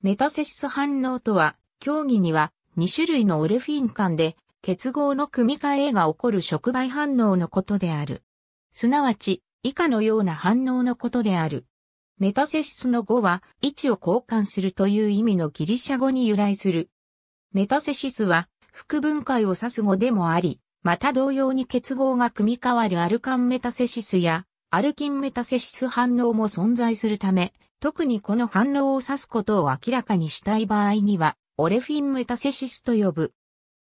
メタセシス反応とは、競技には2種類のオルフィン間で結合の組み換えが起こる触媒反応のことである。すなわち、以下のような反応のことである。メタセシスの語は、位置を交換するという意味のギリシャ語に由来する。メタセシスは、副分解を指す語でもあり、また同様に結合が組み替わるアルカンメタセシスや、アルキンメタセシス反応も存在するため、特にこの反応を指すことを明らかにしたい場合には、オレフィンメタセシスと呼ぶ。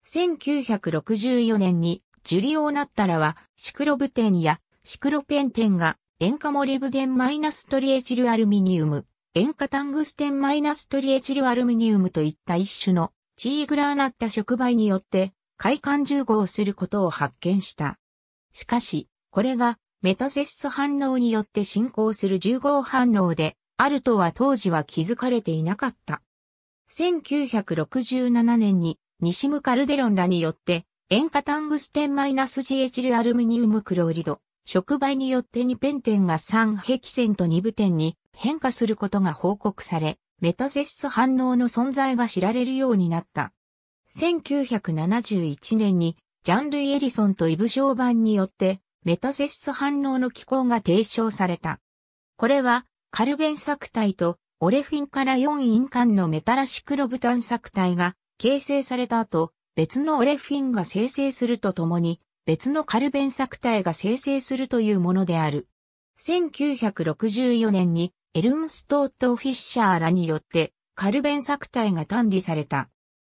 1964年に、ジュリオーナッタラは、シクロブテンやシクロペンテンが、塩化モリブデンマイナストリエチルアルミニウム、塩化タングステンマイナストリエチルアルミニウムといった一種の、チーグラーナッタ触媒によって、快感重合することを発見した。しかし、これがメタセシス反応によって進行する重合反応で、あるとは当時は気づかれていなかった。1967年にニシムカルデロンらによって塩化タングステンマイナス g h ルアルミニウムクロリド、触媒によってニペンテンが三ヘキセンと二テンに変化することが報告され、メタセス反応の存在が知られるようになった。1971年にジャンルイ・エリソンとイブ・ショーバンによってメタセス反応の機構が提唱された。これはカルベン作体とオレフィンから4印間のメタラシクロブタン作体が形成された後、別のオレフィンが生成するとともに、別のカルベン作体が生成するというものである。1964年にエルンストート・フィッシャーらによってカルベン作体が単理された。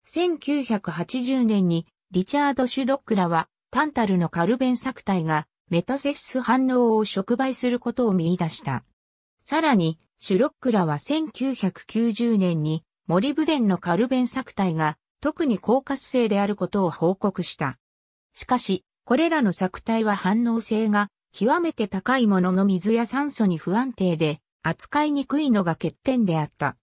1980年にリチャード・シュロックらはタンタルのカルベン作体がメタセス反応を触媒することを見出した。さらに、シュロックらは1990年に森デ伝のカルベン作体が特に高活性であることを報告した。しかし、これらの作体は反応性が極めて高いものの水や酸素に不安定で扱いにくいのが欠点であった。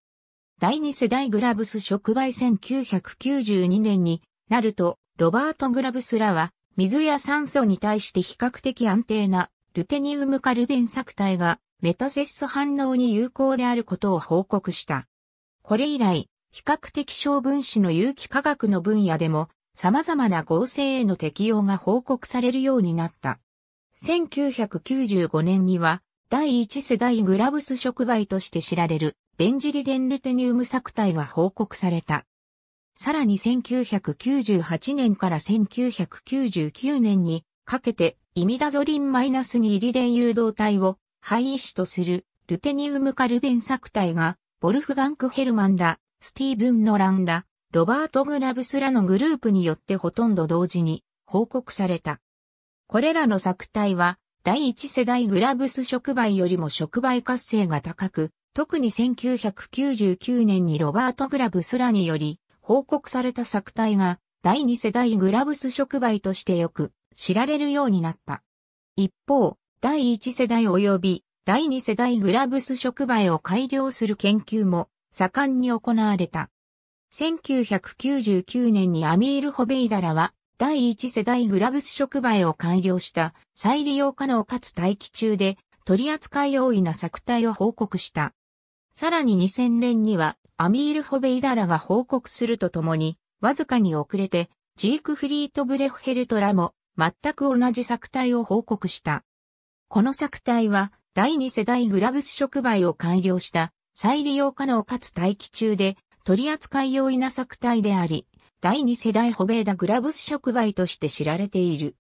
第二世代グラブス触媒1992年になると、ロバート・グラブスらは水や酸素に対して比較的安定なルテニウムカルベン作体がメタセッソ反応に有効であることを報告した。これ以来、比較的小分子の有機化学の分野でも様々な合成への適用が報告されるようになった。1995年には第1世代グラブス触媒として知られるベンジリデンルテニウム作体が報告された。さらに1998年から1999年にかけてイミダゾリンマイナス -2 リデン誘導体を廃医師とするルテニウムカルベン作体が、ボルフガンク・ヘルマンら、スティーブン・ノランら、ロバート・グラブスらのグループによってほとんど同時に報告された。これらの作体は、第一世代グラブス触媒よりも触媒活性が高く、特に1999年にロバート・グラブスらにより報告された作体が、第二世代グラブス触媒としてよく知られるようになった。一方、第1世代及び第2世代グラブス触媒を改良する研究も盛んに行われた。1999年にアミール・ホベイダラは第1世代グラブス触媒を改良した再利用可能かつ待機中で取扱い容易な作体を報告した。さらに2000年にはアミール・ホベイダラが報告するとともにわずかに遅れてジークフリート・ブレフヘルトラも全く同じ作体を報告した。この作体は第2世代グラブス触媒を改良した再利用可能かつ大気中で取り扱い容易な作体であり、第2世代ホベーダグラブス触媒として知られている。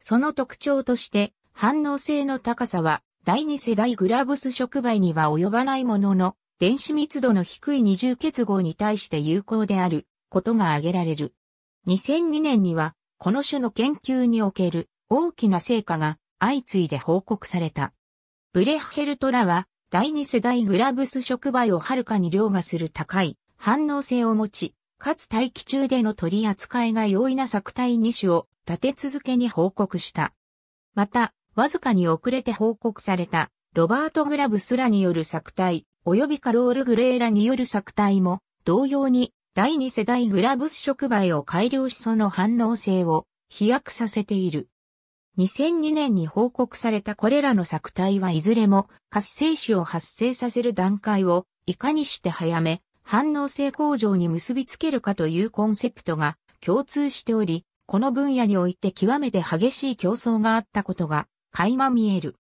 その特徴として反応性の高さは第2世代グラブス触媒には及ばないものの、電子密度の低い二重結合に対して有効であることが挙げられる。2002年にはこの種の研究における大きな成果が相次いで報告された。ブレッヘルトラは第二世代グラブス触媒をはるかに凌駕する高い反応性を持ち、かつ大気中での取り扱いが容易な作体2種を立て続けに報告した。また、わずかに遅れて報告された、ロバート・グラブスらによる作体、及びカロール・グレーらによる作体も、同様に、第二世代グラブス触媒を改良しその反応性を飛躍させている。2002年に報告されたこれらの作体はいずれも活性種を発生させる段階をいかにして早め、反応性向上に結びつけるかというコンセプトが共通しており、この分野において極めて激しい競争があったことが垣間見える。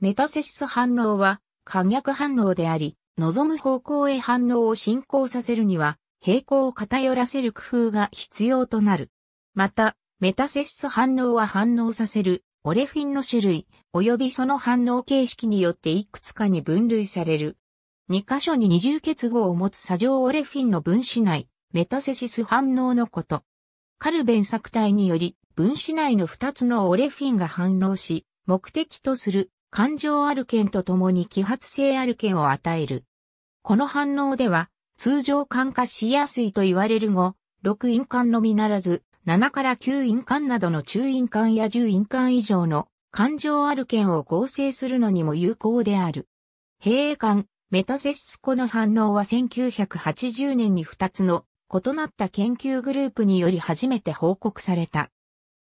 メタセシス反応は可逆反応であり、望む方向へ反応を進行させるには、平行を偏らせる工夫が必要となる。また、メタセシス反応は反応させる、オレフィンの種類、及びその反応形式によっていくつかに分類される。2箇所に二重結合を持つ砂上オレフィンの分子内、メタセシス反応のこと。カルベン作体により、分子内の2つのオレフィンが反応し、目的とする感情アルケンと共に揮発性アルケンを与える。この反応では、通常感化しやすいと言われる後、6因鑑のみならず、7から9印鑑などの中印鑑や10印鑑以上の感情ある剣を合成するのにも有効である。平英艦、メタセスコの反応は1980年に2つの異なった研究グループにより初めて報告された。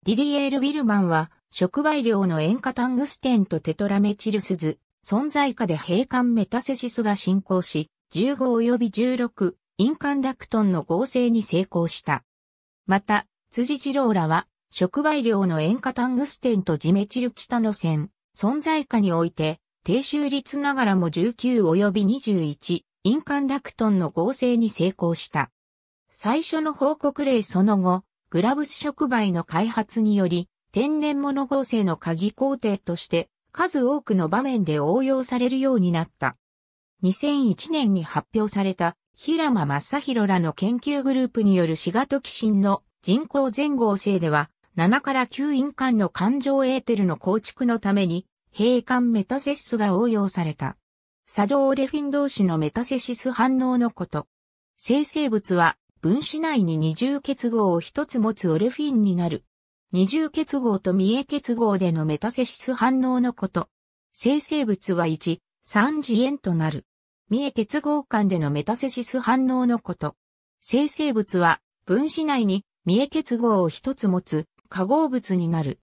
ディディエール・ウィルマンは、触媒量の塩化タングステンとテトラメチルスズ、存在下で閉艦メタセシスが進行し、15及び16、印鑑ラクトンの合成に成功した。また、辻次郎らは、触媒量の塩化タングステンとジメチルチタノセン、存在下において、低収率ながらも19及び21、カンラクトンの合成に成功した。最初の報告例その後、グラブス触媒の開発により、天然物合成の鍵工程として、数多くの場面で応用されるようになった。2001年に発表された、平間正宏らの研究グループによるシガトキシンの人工全合成では、7から9印間の環状エーテルの構築のために、閉管メタセシスが応用された。作動レフィン同士のメタセシス反応のこと。生成物は分子内に二重結合を一つ持つオレフィンになる。二重結合と三重結合でのメタセシス反応のこと。生成物は1、3次元となる。三重結合間でのメタセシス反応のこと。生成物は分子内に三重結合を一つ持つ化合物になる。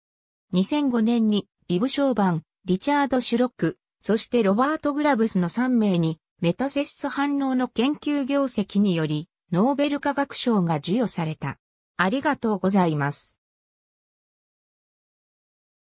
2005年にイブ・ショーバン、リチャード・シュロック、そしてロバート・グラブスの3名にメタセス反応の研究業績によりノーベル化学賞が授与された。ありがとうございます。